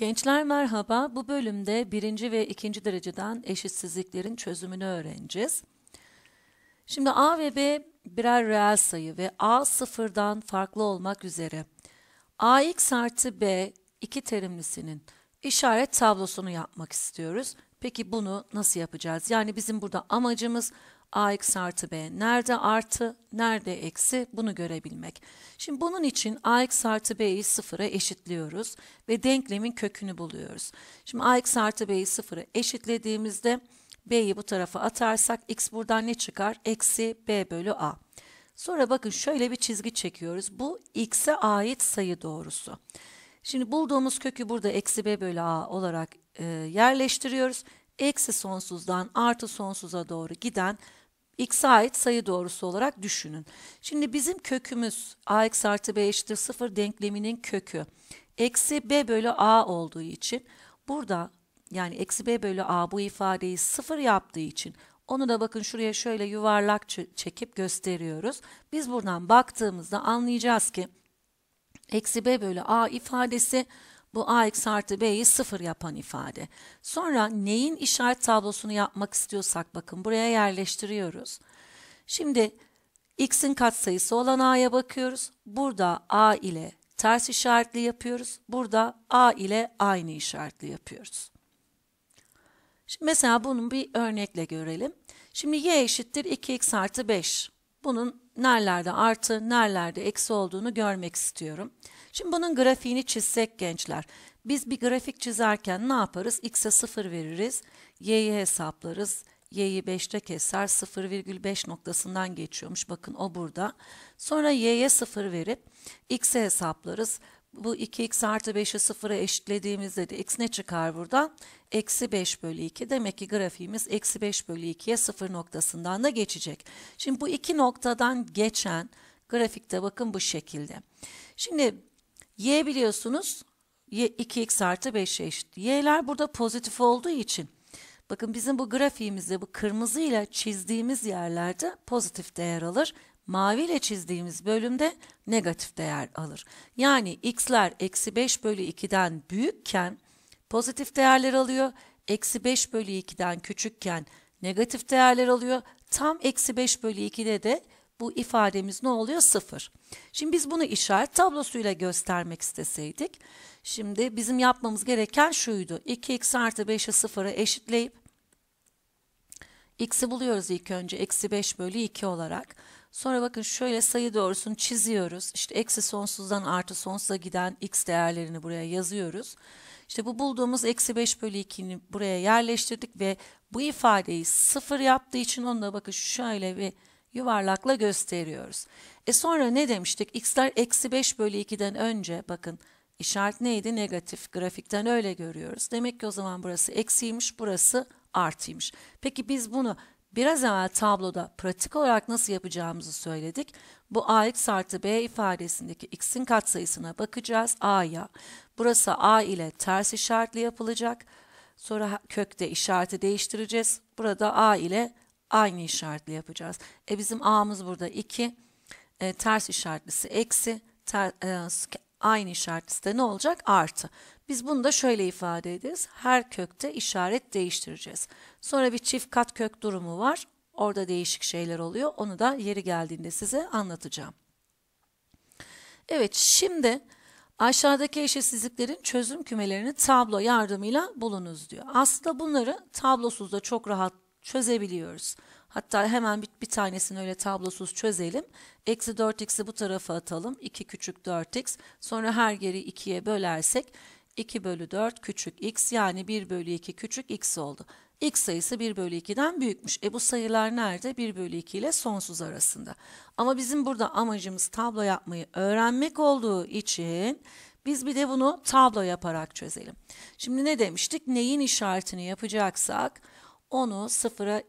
Gençler merhaba. Bu bölümde birinci ve ikinci dereceden eşitsizliklerin çözümünü öğreneceğiz. Şimdi A ve B birer reel sayı ve A sıfırdan farklı olmak üzere AX artı B iki terimlisinin işaret tablosunu yapmak istiyoruz. Peki bunu nasıl yapacağız? Yani bizim burada amacımız ax artı b nerede artı nerede eksi bunu görebilmek. Şimdi bunun için ax artı b'yi sıfıra eşitliyoruz ve denklemin kökünü buluyoruz. Şimdi ax artı b'yi sıfıra eşitlediğimizde b'yi bu tarafa atarsak x buradan ne çıkar? Eksi b bölü a. Sonra bakın şöyle bir çizgi çekiyoruz. Bu x'e ait sayı doğrusu. Şimdi bulduğumuz kökü burada eksi b bölü a olarak e, yerleştiriyoruz. Eksi sonsuzdan artı sonsuza doğru giden x'e ait sayı doğrusu olarak düşünün. Şimdi bizim kökümüz ax artı b eşittir 0 denkleminin kökü. Eksi b bölü a olduğu için burada yani eksi b bölü a bu ifadeyi 0 yaptığı için onu da bakın şuraya şöyle yuvarlak çekip gösteriyoruz. Biz buradan baktığımızda anlayacağız ki eksi b bölü a ifadesi bu ax artı b'yi sıfır yapan ifade. Sonra neyin işaret tablosunu yapmak istiyorsak bakın buraya yerleştiriyoruz. Şimdi x'in katsayısı olan a'ya bakıyoruz. Burada a ile ters işaretli yapıyoruz. Burada a ile aynı işaretli yapıyoruz. Şimdi mesela bunun bir örnekle görelim. Şimdi y eşittir 2x artı 5 bunun nerelerde artı, nerelerde eksi olduğunu görmek istiyorum. Şimdi bunun grafiğini çizsek gençler. Biz bir grafik çizerken ne yaparız? X'e 0 veririz, Y'yi hesaplarız. Y'yi 5'te keser 0,5 noktasından geçiyormuş. Bakın o burada. Sonra Y'ye 0 verip X'e hesaplarız. Bu 2x artı 5'i sıfıra eşitlediğimizde de x ne çıkar buradan? Eksi 5 bölü 2. Demek ki grafiğimiz eksi 5 bölü 2'ye 0 noktasından da geçecek. Şimdi bu iki noktadan geçen grafikte bakın bu şekilde. Şimdi y biliyorsunuz 2x artı 5'e eşit. Y'ler burada pozitif olduğu için bakın bizim bu grafiğimizde bu kırmızıyla çizdiğimiz yerlerde pozitif değer alır mavi ile çizdiğimiz bölümde negatif değer alır. Yani x'ler eksi 5 bölü 2'den büyükken pozitif değerler alıyor. Eksi 5 bölü 2'den küçükken negatif değerler alıyor. Tam eksi 5 bölü 2'de de bu ifademiz ne oluyor? Sıfır. Şimdi biz bunu işaret tablosuyla göstermek isteseydik. Şimdi bizim yapmamız gereken şuydu. 2x artı 5'i sıfıra eşitleyip x'i buluyoruz ilk önce. Eksi 5 bölü 2 olarak. Sonra bakın şöyle sayı doğrusunu çiziyoruz. İşte eksi sonsuzdan artı sonsuza giden x değerlerini buraya yazıyoruz. İşte bu bulduğumuz eksi 5 bölü 2'ni buraya yerleştirdik ve bu ifadeyi sıfır yaptığı için onu da bakın şöyle bir yuvarlakla gösteriyoruz. E sonra ne demiştik? x'ler eksi 5 bölü 2'den önce bakın işaret neydi? Negatif. Grafikten öyle görüyoruz. Demek ki o zaman burası eksiymiş, burası artıymış. Peki biz bunu Biraz evvel tabloda pratik olarak nasıl yapacağımızı söyledik. Bu ax artı b ifadesindeki x'in katsayısına bakacağız a'ya. Burası a ile ters işaretli yapılacak. Sonra kökte işareti değiştireceğiz. Burada a ile aynı işaretli yapacağız. E bizim a'mız burada 2. E, ters işaretlisi eksi. Ter, e, aynı işaret ne olacak? Artı. Biz bunu da şöyle ifade ederiz. Her kökte işaret değiştireceğiz. Sonra bir çift kat kök durumu var. Orada değişik şeyler oluyor. Onu da yeri geldiğinde size anlatacağım. Evet şimdi aşağıdaki eşitsizliklerin çözüm kümelerini tablo yardımıyla bulunuz diyor. Aslında bunları tablosuz da çok rahat çözebiliyoruz. Hatta hemen bir, bir tanesini öyle tablosuz çözelim. Eksi 4x'i bu tarafa atalım. 2 küçük 4x. Sonra her geri 2'ye bölersek 2 bölü 4 küçük x yani 1 bölü 2 küçük x oldu. X sayısı 1 bölü 2'den büyükmüş. E bu sayılar nerede? 1 bölü 2 ile sonsuz arasında. Ama bizim burada amacımız tablo yapmayı öğrenmek olduğu için biz bir de bunu tablo yaparak çözelim. Şimdi ne demiştik? Neyin işaretini yapacaksak onu sıfıra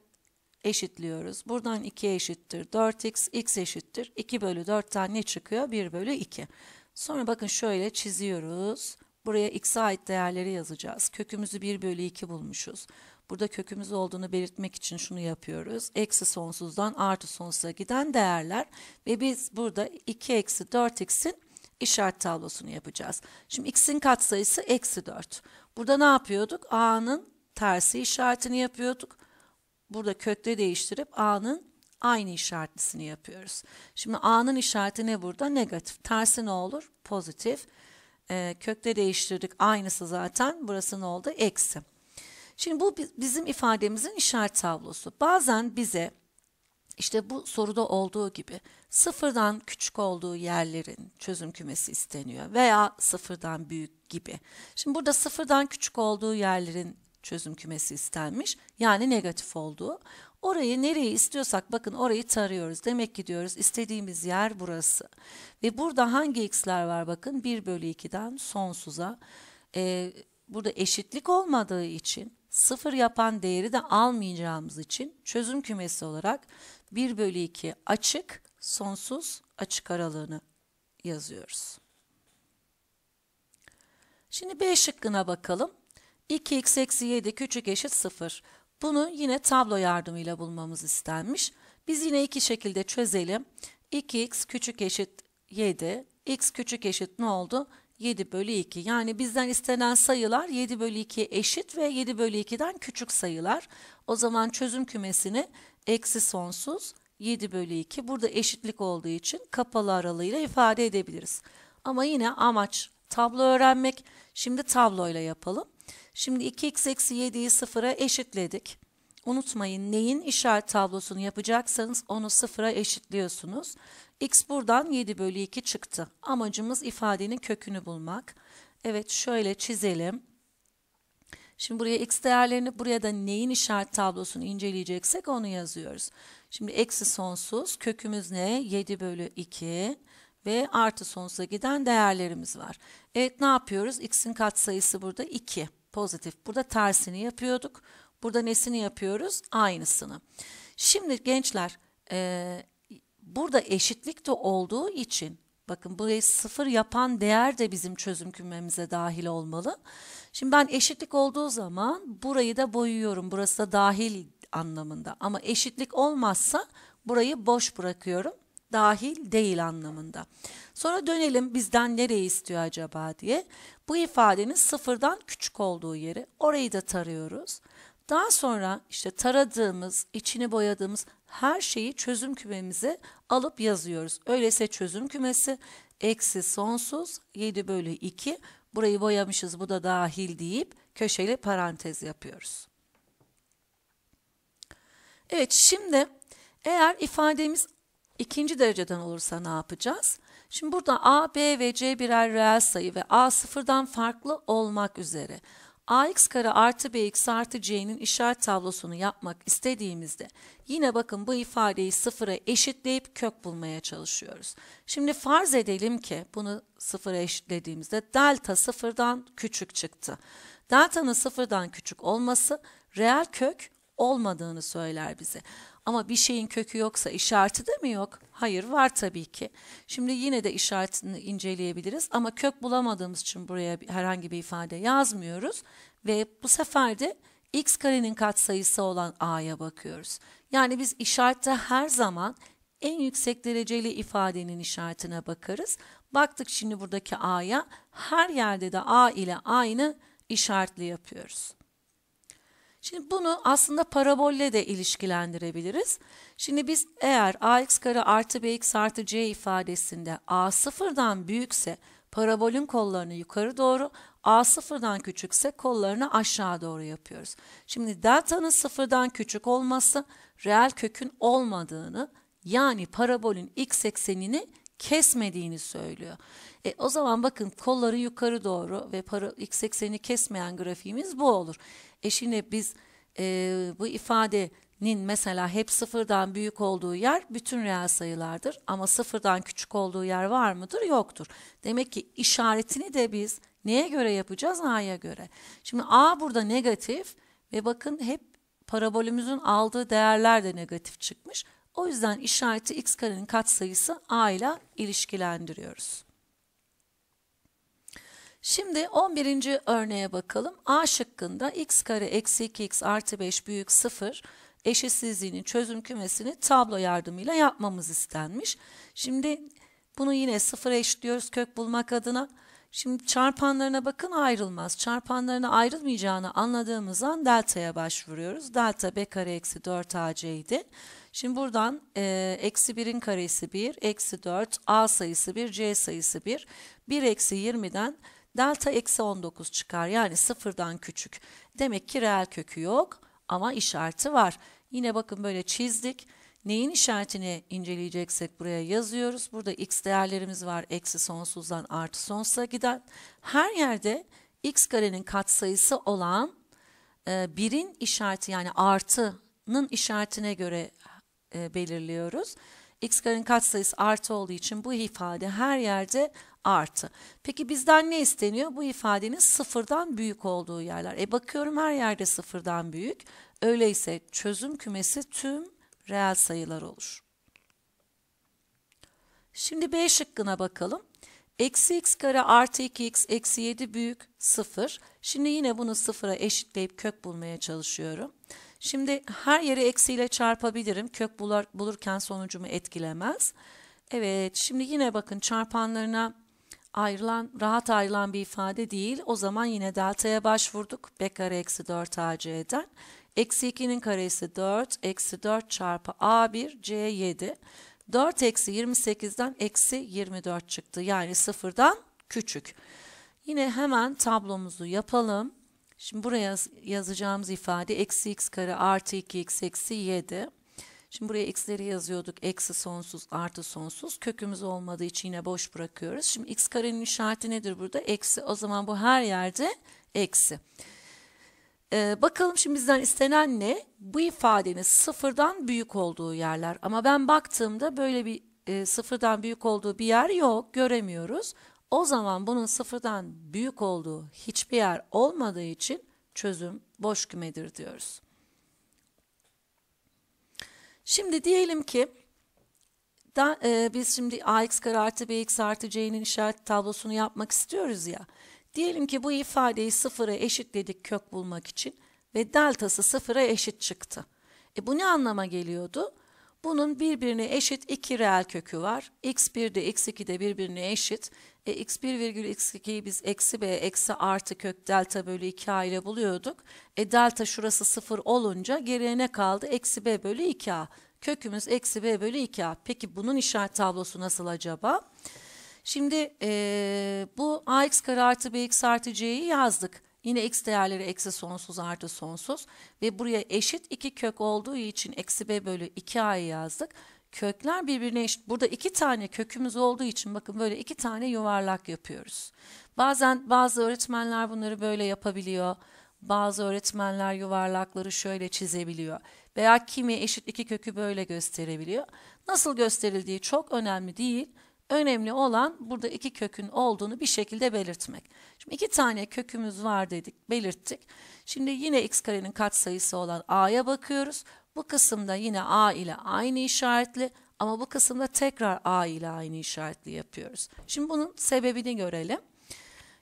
eşitliyoruz. Buradan 2 eşittir 4x, x eşittir 2 bölü 4'ten ne çıkıyor? 1 bölü 2. Sonra bakın şöyle çiziyoruz. Buraya x'e ait değerleri yazacağız. Kökümüzü 1 bölü 2 bulmuşuz. Burada kökümüz olduğunu belirtmek için şunu yapıyoruz. Eksi sonsuzdan artı sonsuza giden değerler. Ve biz burada 2 eksi 4x'in işaret tablosunu yapacağız. Şimdi x'in katsayısı eksi 4. Burada ne yapıyorduk? a'nın tersi işaretini yapıyorduk burada kökle değiştirip A'nın aynı işaretlisini yapıyoruz. Şimdi A'nın işareti ne burada? Negatif. Tersi ne olur? Pozitif. E, ee, kökle değiştirdik. Aynısı zaten. Burası ne oldu? Eksi. Şimdi bu bizim ifademizin işaret tablosu. Bazen bize işte bu soruda olduğu gibi sıfırdan küçük olduğu yerlerin çözüm kümesi isteniyor veya sıfırdan büyük gibi. Şimdi burada sıfırdan küçük olduğu yerlerin çözüm kümesi istenmiş. Yani negatif olduğu. Orayı nereye istiyorsak bakın orayı tarıyoruz. Demek ki diyoruz istediğimiz yer burası. Ve burada hangi x'ler var bakın 1 bölü 2'den sonsuza. Ee, burada eşitlik olmadığı için sıfır yapan değeri de almayacağımız için çözüm kümesi olarak 1 bölü 2 açık sonsuz açık aralığını yazıyoruz. Şimdi B şıkkına bakalım. 2x eksi 7 küçük eşit 0. Bunu yine tablo yardımıyla bulmamız istenmiş. Biz yine iki şekilde çözelim. 2x küçük eşit 7, x küçük eşit ne oldu? 7 bölü 2. Yani bizden istenen sayılar 7 bölü 2 eşit ve 7 bölü 2'den küçük sayılar. O zaman çözüm kümesini eksi sonsuz 7 bölü 2 burada eşitlik olduğu için kapalı aralığıyla ifade edebiliriz. Ama yine amaç tablo öğrenmek. Şimdi tabloyla yapalım. Şimdi 2x eksi 7'yi sıfıra eşitledik. Unutmayın neyin işaret tablosunu yapacaksanız onu sıfıra eşitliyorsunuz. X buradan 7 bölü 2 çıktı. Amacımız ifadenin kökünü bulmak. Evet şöyle çizelim. Şimdi buraya x değerlerini buraya da neyin işaret tablosunu inceleyeceksek onu yazıyoruz. Şimdi eksi sonsuz kökümüz ne? 7 bölü 2 ve artı sonsuza giden değerlerimiz var. Evet ne yapıyoruz? X'in katsayısı burada 2 pozitif. Burada tersini yapıyorduk. Burada nesini yapıyoruz? Aynısını. Şimdi gençler e, burada eşitlik de olduğu için bakın burayı sıfır yapan değer de bizim çözüm kümemize dahil olmalı. Şimdi ben eşitlik olduğu zaman burayı da boyuyorum. Burası da dahil anlamında ama eşitlik olmazsa burayı boş bırakıyorum dahil değil anlamında. Sonra dönelim bizden nereyi istiyor acaba diye. Bu ifadenin sıfırdan küçük olduğu yeri orayı da tarıyoruz. Daha sonra işte taradığımız, içini boyadığımız her şeyi çözüm kümemize alıp yazıyoruz. Öyleyse çözüm kümesi eksi sonsuz 7 bölü 2 burayı boyamışız bu da dahil deyip köşeli parantez yapıyoruz. Evet şimdi eğer ifademiz İkinci dereceden olursa ne yapacağız? Şimdi burada A, B ve C birer reel sayı ve A sıfırdan farklı olmak üzere ax kare artı bx artı c'nin işaret tablosunu yapmak istediğimizde yine bakın bu ifadeyi sıfıra eşitleyip kök bulmaya çalışıyoruz. Şimdi farz edelim ki bunu sıfıra eşitlediğimizde delta sıfırdan küçük çıktı. Delta'nın sıfırdan küçük olması reel kök olmadığını söyler bize. Ama bir şeyin kökü yoksa işareti de mi yok? Hayır var tabii ki. Şimdi yine de işaretini inceleyebiliriz ama kök bulamadığımız için buraya herhangi bir ifade yazmıyoruz. Ve bu sefer de x karenin katsayısı olan a'ya bakıyoruz. Yani biz işarette her zaman en yüksek dereceli ifadenin işaretine bakarız. Baktık şimdi buradaki a'ya her yerde de a ile aynı işaretli yapıyoruz. Şimdi bunu aslında parabolle de ilişkilendirebiliriz. Şimdi biz eğer ax kare artı bx artı c ifadesinde a sıfırdan büyükse parabolün kollarını yukarı doğru, a sıfırdan küçükse kollarını aşağı doğru yapıyoruz. Şimdi delta'nın sıfırdan küçük olması reel kökün olmadığını yani parabolün x eksenini kesmediğini söylüyor. E, o zaman bakın kolları yukarı doğru ve para x eksenini kesmeyen grafiğimiz bu olur. E şimdi biz e, bu ifadenin mesela hep sıfırdan büyük olduğu yer bütün reel sayılardır ama sıfırdan küçük olduğu yer var mıdır? Yoktur. Demek ki işaretini de biz neye göre yapacağız? A'ya göre. Şimdi A burada negatif ve bakın hep parabolümüzün aldığı değerler de negatif çıkmış. O yüzden işareti x karenin katsayısı a ile ilişkilendiriyoruz. Şimdi 11. örneğe bakalım. A şıkkında x kare eksi 2x artı 5 büyük 0 eşitsizliğinin çözüm kümesini tablo yardımıyla yapmamız istenmiş. Şimdi bunu yine 0 eşliyoruz kök bulmak adına. Şimdi çarpanlarına bakın ayrılmaz. Çarpanlarına ayrılmayacağını anladığımız an delta'ya başvuruyoruz. Delta b kare eksi 4ac idi. Şimdi buradan e, eksi 1'in karesi 1, eksi 4, a sayısı 1, c sayısı 1. 1 eksi 20'den delta eksi 19 çıkar. Yani sıfırdan küçük. Demek ki reel kökü yok ama işareti var. Yine bakın böyle çizdik. Neyin işaretini inceleyeceksek buraya yazıyoruz. Burada x değerlerimiz var. Eksi sonsuzdan artı sonsuza giden. Her yerde x karenin katsayısı olan e, birin işareti yani artının işaretine göre e, belirliyoruz. X karenin katsayısı artı olduğu için bu ifade her yerde artı. Peki bizden ne isteniyor? Bu ifadenin sıfırdan büyük olduğu yerler. E bakıyorum her yerde sıfırdan büyük. Öyleyse çözüm kümesi tüm reel sayılar olur. Şimdi B şıkkına bakalım. Eksi x kare artı 2x eksi 7 büyük 0. Şimdi yine bunu sıfıra eşitleyip kök bulmaya çalışıyorum. Şimdi her yeri eksiyle çarpabilirim. Kök bulur, bulurken sonucumu etkilemez. Evet şimdi yine bakın çarpanlarına ayrılan, rahat ayrılan bir ifade değil. O zaman yine deltaya başvurduk. B kare eksi 4 AC'den. Eksi 2'nin karesi 4. Eksi 4 çarpı A1 C7. 4 eksi 28'den eksi 24 çıktı. Yani sıfırdan küçük. Yine hemen tablomuzu yapalım. Şimdi buraya yazacağımız ifade eksi x kare artı 2x eksi 7. Şimdi buraya x'leri yazıyorduk. Eksi sonsuz artı sonsuz. Kökümüz olmadığı için yine boş bırakıyoruz. Şimdi x karenin işareti nedir burada? Eksi. O zaman bu her yerde eksi. Ee, bakalım şimdi bizden istenen ne? Bu ifadenin sıfırdan büyük olduğu yerler. Ama ben baktığımda böyle bir e, sıfırdan büyük olduğu bir yer yok. Göremiyoruz. O zaman bunun sıfırdan büyük olduğu hiçbir yer olmadığı için çözüm boş kümedir diyoruz. Şimdi diyelim ki da, e, biz şimdi ax kare artı bx artı c'nin işaret tablosunu yapmak istiyoruz ya. Diyelim ki bu ifadeyi sıfıra eşitledik kök bulmak için ve deltası sıfıra eşit çıktı. E bu ne anlama geliyordu? Bunun birbirine eşit iki reel kökü var. x1 de x2 de birbirine eşit. E, x1 virgül x2'yi biz eksi b eksi artı kök delta bölü 2a ile buluyorduk. E, delta şurası 0 olunca geriye ne kaldı? Eksi b bölü 2a. Kökümüz eksi b bölü 2a. Peki bunun işaret tablosu nasıl acaba? Şimdi e, bu ax kare artı bx artı c'yi yazdık. Yine x değerleri eksi sonsuz artı sonsuz ve buraya eşit 2 kök olduğu için eksi b bölü 2a'yı yazdık kökler birbirine eşit. Burada iki tane kökümüz olduğu için bakın böyle iki tane yuvarlak yapıyoruz. Bazen bazı öğretmenler bunları böyle yapabiliyor. Bazı öğretmenler yuvarlakları şöyle çizebiliyor. Veya kimi eşit iki kökü böyle gösterebiliyor. Nasıl gösterildiği çok önemli değil. Önemli olan burada iki kökün olduğunu bir şekilde belirtmek. Şimdi iki tane kökümüz var dedik, belirttik. Şimdi yine x karenin katsayısı olan a'ya bakıyoruz. Bu kısımda yine A ile aynı işaretli ama bu kısımda tekrar A ile aynı işaretli yapıyoruz. Şimdi bunun sebebini görelim.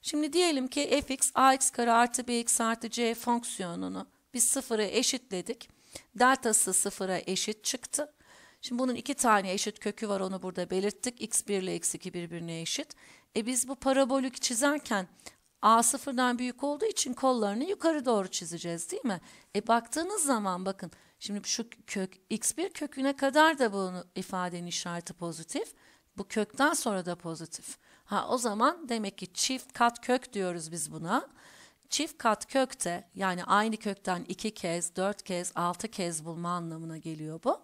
Şimdi diyelim ki fx ax kare artı bx artı c fonksiyonunu biz sıfıra eşitledik. Deltası sıfıra eşit çıktı. Şimdi bunun iki tane eşit kökü var onu burada belirttik. x1 ile x2 birbirine eşit. E biz bu parabolik çizerken a sıfırdan büyük olduğu için kollarını yukarı doğru çizeceğiz değil mi? E baktığınız zaman bakın Şimdi şu kök x1 köküne kadar da bunu ifadenin işareti pozitif. Bu kökten sonra da pozitif. Ha o zaman demek ki çift kat kök diyoruz biz buna. Çift kat kökte yani aynı kökten iki kez, dört kez, altı kez bulma anlamına geliyor bu.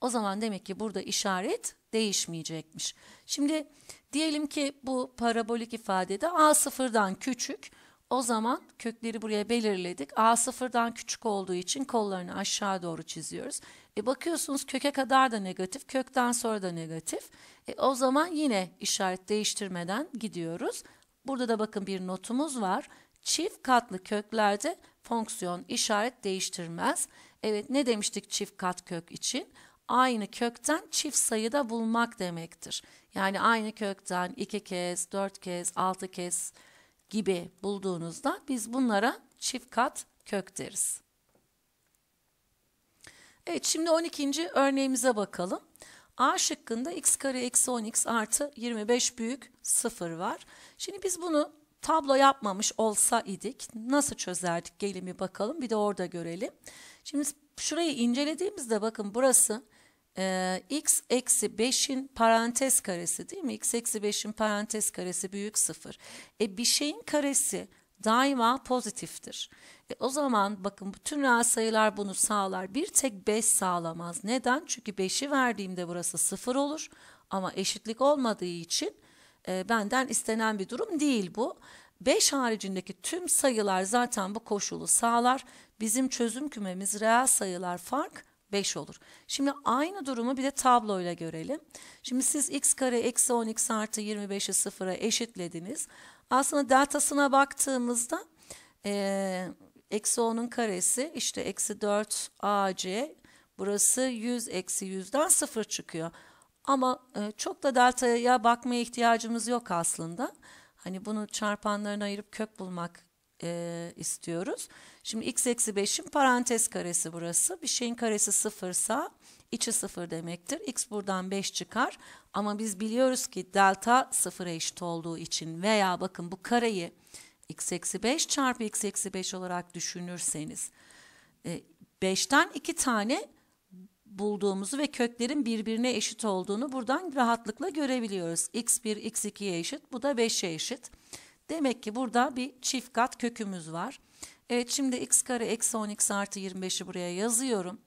O zaman demek ki burada işaret değişmeyecekmiş. Şimdi diyelim ki bu parabolik ifadede a sıfırdan küçük o zaman kökleri buraya belirledik. A sıfırdan küçük olduğu için kollarını aşağı doğru çiziyoruz. E bakıyorsunuz köke kadar da negatif, kökten sonra da negatif. E o zaman yine işaret değiştirmeden gidiyoruz. Burada da bakın bir notumuz var. Çift katlı köklerde fonksiyon işaret değiştirmez. Evet ne demiştik çift kat kök için? Aynı kökten çift sayıda bulmak demektir. Yani aynı kökten iki kez, dört kez, altı kez, gibi bulduğunuzda biz bunlara çift kat kök deriz. Evet şimdi 12. örneğimize bakalım. A şıkkında x kare eksi 10x artı 25 büyük 0 var. Şimdi biz bunu tablo yapmamış olsa idik nasıl çözerdik gelin bir bakalım bir de orada görelim. Şimdi şurayı incelediğimizde bakın burası ee, x eksi 5'in parantez karesi değil mi? x eksi 5'in parantez karesi büyük 0. E bir şeyin karesi daima pozitiftir. E, o zaman bakın bütün reel sayılar bunu sağlar. Bir tek 5 sağlamaz. Neden? Çünkü 5'i verdiğimde burası 0 olur. Ama eşitlik olmadığı için e, benden istenen bir durum değil bu. 5 haricindeki tüm sayılar zaten bu koşulu sağlar. Bizim çözüm kümemiz reel sayılar fark 5 olur. Şimdi aynı durumu bir de tabloyla görelim. Şimdi siz x kare eksi 10x artı 25'i sıfıra eşitlediniz. Aslında deltasına baktığımızda eksi 10'un karesi işte eksi 4 ac burası 100 eksi 100'den 0 çıkıyor. Ama e, çok da deltaya bakmaya ihtiyacımız yok aslında. Hani bunu çarpanlarına ayırıp kök bulmak e, istiyoruz. Şimdi x eksi 5'in parantez karesi burası. Bir şeyin karesi sıfırsa içi sıfır demektir. X buradan 5 çıkar ama biz biliyoruz ki delta sıfıra eşit olduğu için veya bakın bu kareyi x eksi 5 çarpı x eksi 5 olarak düşünürseniz 5'ten e, 2 tane bulduğumuzu ve köklerin birbirine eşit olduğunu buradan rahatlıkla görebiliyoruz. x1 x2'ye eşit bu da 5'e eşit. Demek ki burada bir çift kat kökümüz var. Evet şimdi x kare eksi 10x artı 25'i buraya yazıyorum.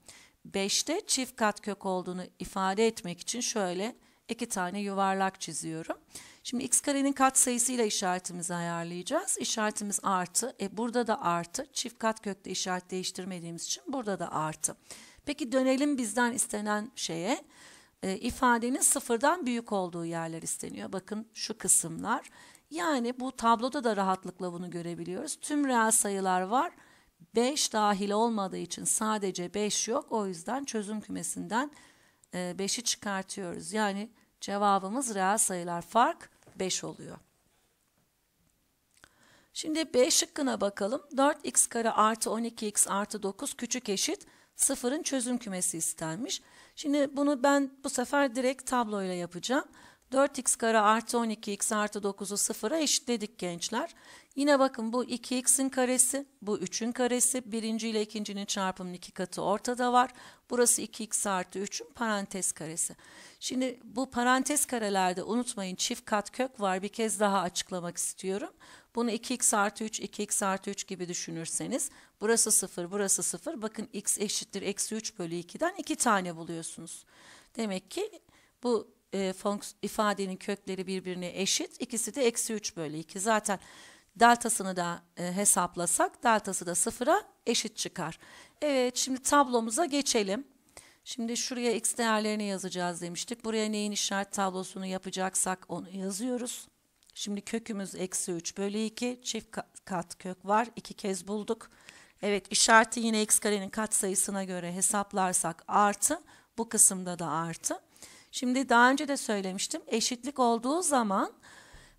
5'te çift kat kök olduğunu ifade etmek için şöyle iki tane yuvarlak çiziyorum. Şimdi x karenin kat sayısıyla işaretimizi ayarlayacağız. İşaretimiz artı. E burada da artı. Çift kat kökte işaret değiştirmediğimiz için burada da artı. Peki dönelim bizden istenen şeye. E, ifadenin sıfırdan büyük olduğu yerler isteniyor. Bakın şu kısımlar. Yani bu tabloda da rahatlıkla bunu görebiliyoruz. Tüm reel sayılar var. 5 dahil olmadığı için sadece 5 yok. O yüzden çözüm kümesinden 5'i e, çıkartıyoruz. Yani cevabımız reel sayılar fark 5 oluyor. Şimdi B şıkkına bakalım. 4x kare artı 12x artı 9 küçük eşit 0'ın çözüm kümesi istenmiş. Şimdi bunu ben bu sefer direkt tabloyla yapacağım. 4x kare artı 12x artı 9'u 0'a eşitledik gençler. Yine bakın bu 2x'in karesi, bu 3'ün karesi. Birinci ile ikincinin çarpımının iki katı ortada var. Burası 2x artı 3'ün parantez karesi. Şimdi bu parantez karelerde unutmayın çift kat kök var. Bir kez daha açıklamak istiyorum. Bunu 2x artı 3, 2x artı 3 gibi düşünürseniz burası 0, burası 0. Bakın x eşittir eksi 3 bölü 2'den 2 tane buluyorsunuz. Demek ki bu e, ifadenin kökleri birbirine eşit. İkisi de eksi 3 bölü 2. Zaten deltasını da e, hesaplasak deltası da sıfıra eşit çıkar. Evet şimdi tablomuza geçelim. Şimdi şuraya x değerlerini yazacağız demiştik. Buraya neyin işaret tablosunu yapacaksak onu yazıyoruz. Şimdi kökümüz eksi 3 bölü 2 çift kat kök var. iki kez bulduk. Evet işareti yine x karenin kat sayısına göre hesaplarsak artı. Bu kısımda da artı. Şimdi daha önce de söylemiştim. Eşitlik olduğu zaman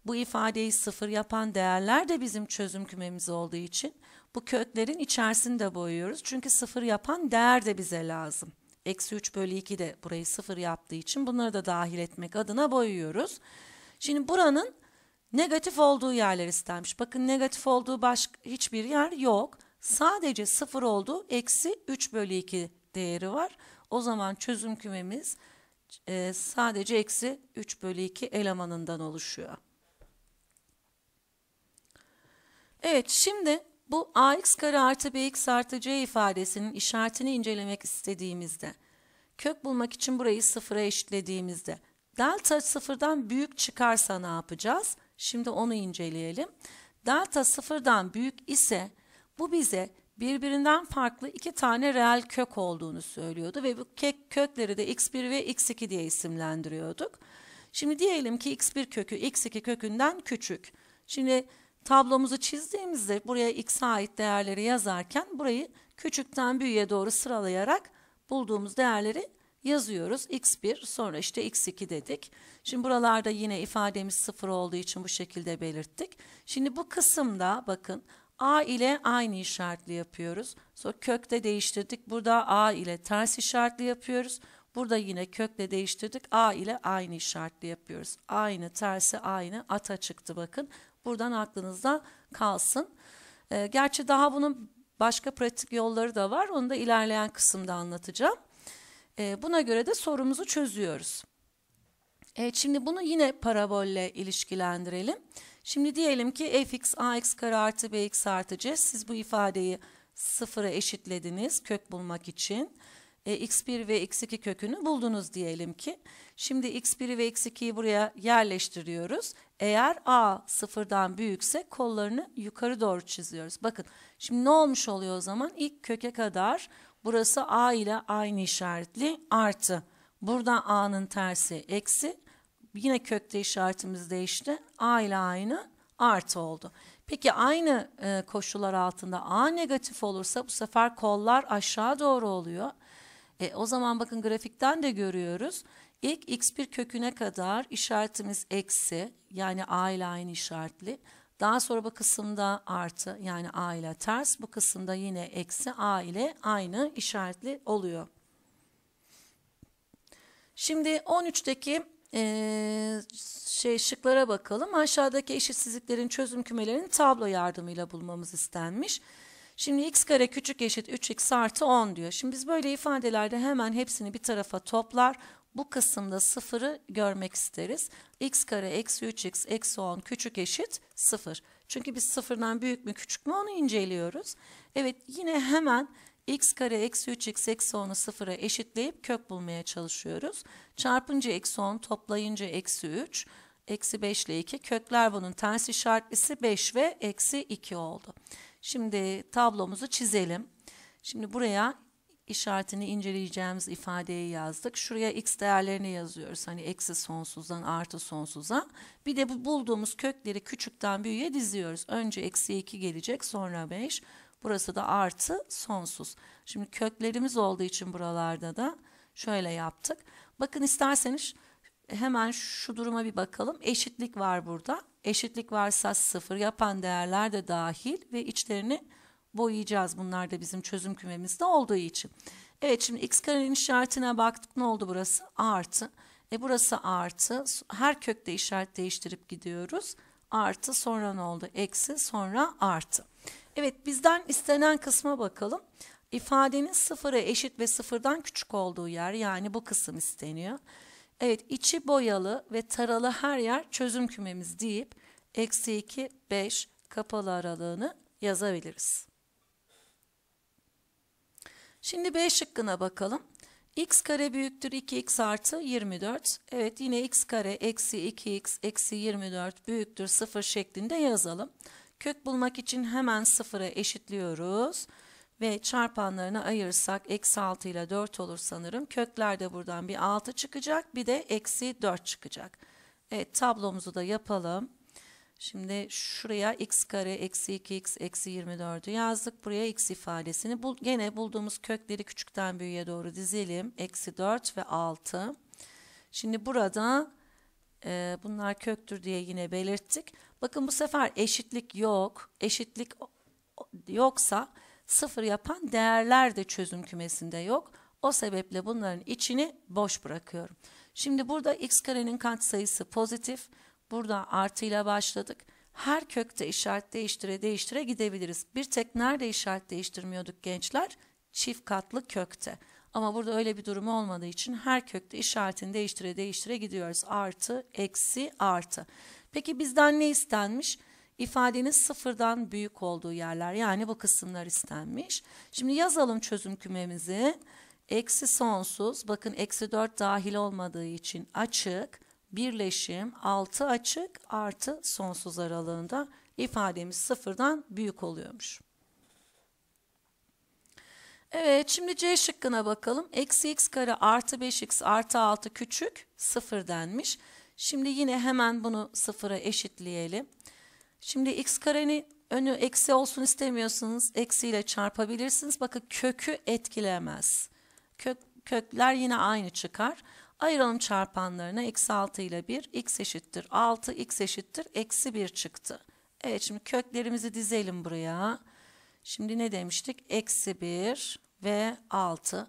bu ifadeyi sıfır yapan değerler de bizim çözüm kümemiz olduğu için bu köklerin içerisini de boyuyoruz. Çünkü sıfır yapan değer de bize lazım. Eksi 3 bölü 2 de burayı sıfır yaptığı için bunları da dahil etmek adına boyuyoruz. Şimdi buranın negatif olduğu yerler istenmiş. Bakın negatif olduğu başka hiçbir yer yok. Sadece sıfır olduğu eksi 3 bölü 2 değeri var. O zaman çözüm kümemiz e, sadece eksi 3 bölü 2 elemanından oluşuyor. Evet şimdi bu ax kare artı bx artı c ifadesinin işaretini incelemek istediğimizde kök bulmak için burayı sıfıra eşitlediğimizde delta sıfırdan büyük çıkarsa ne yapacağız? Şimdi onu inceleyelim. Delta sıfırdan büyük ise bu bize birbirinden farklı iki tane reel kök olduğunu söylüyordu ve bu kök, kökleri de x1 ve x2 diye isimlendiriyorduk. Şimdi diyelim ki x1 kökü x2 kökünden küçük. Şimdi tablomuzu çizdiğimizde buraya x'e ait değerleri yazarken burayı küçükten büyüğe doğru sıralayarak bulduğumuz değerleri yazıyoruz. x1 sonra işte x2 dedik. Şimdi buralarda yine ifademiz sıfır olduğu için bu şekilde belirttik. Şimdi bu kısımda bakın A ile aynı işaretli yapıyoruz. Sonra kökte değiştirdik. Burada A ile ters işaretli yapıyoruz. Burada yine kökle değiştirdik. A ile aynı işaretli yapıyoruz. Aynı tersi aynı ata çıktı bakın. Buradan aklınızda kalsın. E, gerçi daha bunun başka pratik yolları da var. Onu da ilerleyen kısımda anlatacağım. E, buna göre de sorumuzu çözüyoruz. Evet, şimdi bunu yine parabolle ilişkilendirelim. Şimdi diyelim ki fx ax kare artı bx artı c. Siz bu ifadeyi sıfıra eşitlediniz kök bulmak için. E, x1 ve x2 kökünü buldunuz diyelim ki. Şimdi x1 ve x2'yi buraya yerleştiriyoruz. Eğer a sıfırdan büyükse kollarını yukarı doğru çiziyoruz. Bakın şimdi ne olmuş oluyor o zaman? İlk köke kadar burası a ile aynı işaretli artı. Burada a'nın tersi eksi. Yine kökte işaretimiz değişti. A ile aynı artı oldu. Peki aynı e, koşullar altında A negatif olursa bu sefer kollar aşağı doğru oluyor. E, o zaman bakın grafikten de görüyoruz. İlk x1 köküne kadar işaretimiz eksi yani A ile aynı işaretli. Daha sonra bu kısımda artı yani A ile ters bu kısımda yine eksi A ile aynı işaretli oluyor. Şimdi 13'teki e, şey şıklara bakalım. Aşağıdaki eşitsizliklerin çözüm kümelerini tablo yardımıyla bulmamız istenmiş. Şimdi x kare küçük eşit 3x artı 10 diyor. Şimdi biz böyle ifadelerde hemen hepsini bir tarafa toplar. Bu kısımda sıfırı görmek isteriz. x kare eksi 3x eksi 10 küçük eşit 0. Çünkü biz sıfırdan büyük mü küçük mü onu inceliyoruz. Evet yine hemen x kare eksi 3x eksi 10'u sıfıra eşitleyip kök bulmaya çalışıyoruz. Çarpınca eksi 10 toplayınca eksi 3 eksi 5 ile 2 kökler bunun ters işaretlisi 5 ve eksi 2 oldu. Şimdi tablomuzu çizelim. Şimdi buraya işaretini inceleyeceğimiz ifadeyi yazdık. Şuraya x değerlerini yazıyoruz. Hani eksi sonsuzdan artı sonsuza. Bir de bu bulduğumuz kökleri küçükten büyüğe diziyoruz. Önce eksi 2 gelecek sonra 5 Burası da artı sonsuz. Şimdi köklerimiz olduğu için buralarda da şöyle yaptık. Bakın isterseniz hemen şu duruma bir bakalım. Eşitlik var burada. Eşitlik varsa sıfır yapan değerler de dahil ve içlerini boyayacağız. Bunlar da bizim çözüm kümemizde olduğu için. Evet şimdi x karenin işaretine baktık. Ne oldu burası? Artı. E burası artı. Her kökte işaret değiştirip gidiyoruz. Artı sonra ne oldu? Eksi sonra artı. Evet bizden istenen kısma bakalım. İfadenin sıfırı eşit ve sıfırdan küçük olduğu yer yani bu kısım isteniyor. Evet içi boyalı ve taralı her yer çözüm kümemiz deyip eksi 2, 5 kapalı aralığını yazabiliriz. Şimdi B şıkkına bakalım. x kare büyüktür 2x artı 24. Evet yine x kare eksi 2x eksi 24 büyüktür 0 şeklinde yazalım. Kök bulmak için hemen sıfıra eşitliyoruz. Ve çarpanlarını ayırırsak eksi 6 ile 4 olur sanırım. köklerde buradan bir 6 çıkacak bir de eksi 4 çıkacak. Evet tablomuzu da yapalım. Şimdi şuraya x kare eksi 2x eksi 24'ü yazdık. Buraya x ifadesini bul gene bulduğumuz kökleri küçükten büyüğe doğru dizelim. Eksi 4 ve 6. Şimdi burada e, bunlar köktür diye yine belirttik. Bakın bu sefer eşitlik yok. Eşitlik yoksa sıfır yapan değerler de çözüm kümesinde yok. O sebeple bunların içini boş bırakıyorum. Şimdi burada x karenin katsayısı pozitif. Burada artıyla başladık. Her kökte işaret değiştire değiştire gidebiliriz. Bir tek nerede işaret değiştirmiyorduk gençler? Çift katlı kökte. Ama burada öyle bir durumu olmadığı için her kökte işaretini değiştire değiştire gidiyoruz. Artı, eksi, artı. Peki bizden ne istenmiş? İfadenin sıfırdan büyük olduğu yerler yani bu kısımlar istenmiş. Şimdi yazalım çözüm kümemizi. Eksi sonsuz bakın eksi 4 dahil olmadığı için açık birleşim 6 açık artı sonsuz aralığında ifademiz sıfırdan büyük oluyormuş. Evet şimdi C şıkkına bakalım. Eksi x kare artı 5x artı 6 küçük 0 denmiş. Şimdi yine hemen bunu 0'a eşitleyelim. Şimdi x karenin önü eksi olsun istemiyorsanız eksiyle çarpabilirsiniz. Bakın kökü etkilemez. Kök, kökler yine aynı çıkar. Ayıralım çarpanlarına. Eksi 6 ile 1 x eşittir 6 x eşittir eksi 1 çıktı. Evet şimdi köklerimizi dizelim buraya. Şimdi ne demiştik? Eksi 1 ve 6.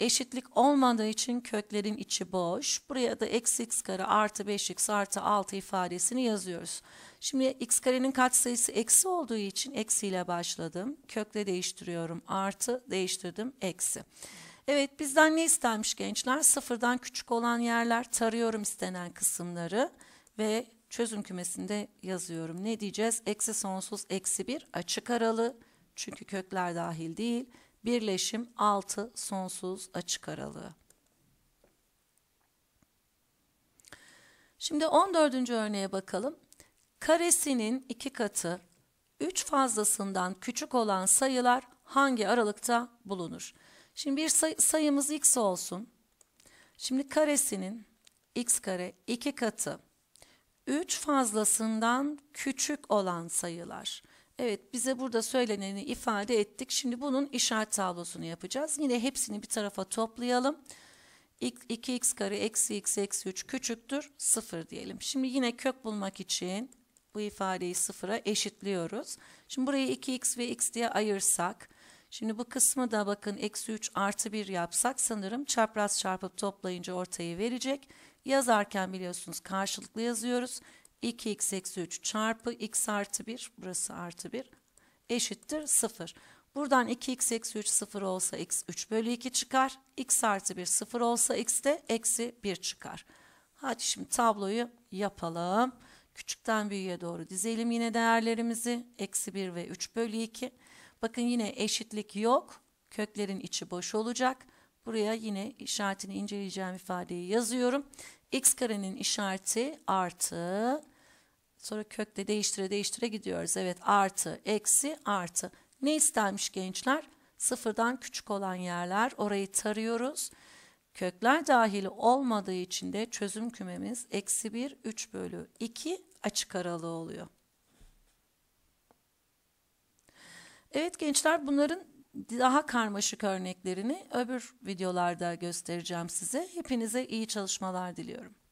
Eşitlik olmadığı için köklerin içi boş. Buraya da eksi x kare artı 5x artı 6 ifadesini yazıyoruz. Şimdi x karenin katsayısı eksi olduğu için eksiyle başladım. Kökle değiştiriyorum artı değiştirdim eksi. Evet bizden ne istenmiş gençler? Sıfırdan küçük olan yerler tarıyorum istenen kısımları ve çözüm kümesinde yazıyorum. Ne diyeceğiz? Eksi sonsuz eksi 1 açık aralı çünkü kökler dahil değil. Birleşim 6 sonsuz açık aralığı. Şimdi 14. örneğe bakalım. Karesinin iki katı 3 fazlasından küçük olan sayılar hangi aralıkta bulunur? Şimdi bir say sayımız x olsun. Şimdi karesinin x kare 2 katı 3 fazlasından küçük olan sayılar. Evet bize burada söyleneni ifade ettik. Şimdi bunun işaret tablosunu yapacağız. Yine hepsini bir tarafa toplayalım. 2x kare eksi x eksi 3 küçüktür 0 diyelim. Şimdi yine kök bulmak için bu ifadeyi sıfıra eşitliyoruz. Şimdi burayı 2x ve x diye ayırsak. Şimdi bu kısmı da bakın eksi 3 artı 1 yapsak sanırım çapraz çarpıp toplayınca ortayı verecek. Yazarken biliyorsunuz karşılıklı yazıyoruz. 2x eksi 3 çarpı x artı 1 burası artı 1 eşittir 0. Buradan 2x eksi 3 0 olsa x 3 bölü 2 çıkar. x artı 1 0 olsa x de eksi 1 çıkar. Hadi şimdi tabloyu yapalım. Küçükten büyüğe doğru dizelim yine değerlerimizi. Eksi 1 ve 3 bölü 2. Bakın yine eşitlik yok. Köklerin içi boş olacak. Buraya yine işaretini inceleyeceğim ifadeyi yazıyorum. x karenin işareti artı Sonra kökle değiştire değiştire gidiyoruz. Evet artı, eksi, artı. Ne istenmiş gençler? Sıfırdan küçük olan yerler. Orayı tarıyoruz. Kökler dahili olmadığı için de çözüm kümemiz eksi 1, 3 bölü 2 açık aralığı oluyor. Evet gençler bunların daha karmaşık örneklerini öbür videolarda göstereceğim size. Hepinize iyi çalışmalar diliyorum.